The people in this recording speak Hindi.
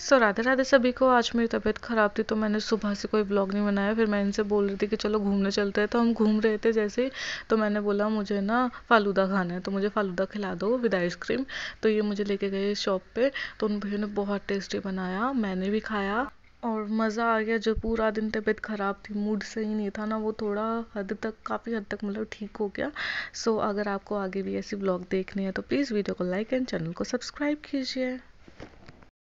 सो राधे राधे सभी को आज मेरी तबीयत ख़राब थी तो मैंने सुबह से कोई ब्लॉग नहीं बनाया फिर मैं इनसे बोल रही थी कि चलो घूमने चलते हैं तो हम घूम रहे थे जैसे तो मैंने बोला मुझे ना फालूदा खाना है तो मुझे फालूदा खिला दो विद आइसक्रीम तो ये मुझे लेके गए शॉप पे तो उन भैया ने बहुत टेस्टी बनाया मैंने भी खाया और मज़ा आ गया जो पूरा दिन तबीयत ख़राब थी मूड सही नहीं था ना वो थोड़ा हद तक काफ़ी हद तक मतलब ठीक हो गया सो अगर आपको आगे भी ऐसी ब्लॉग देखनी है तो प्लीज़ वीडियो को लाइक एंड चैनल को सब्सक्राइब कीजिए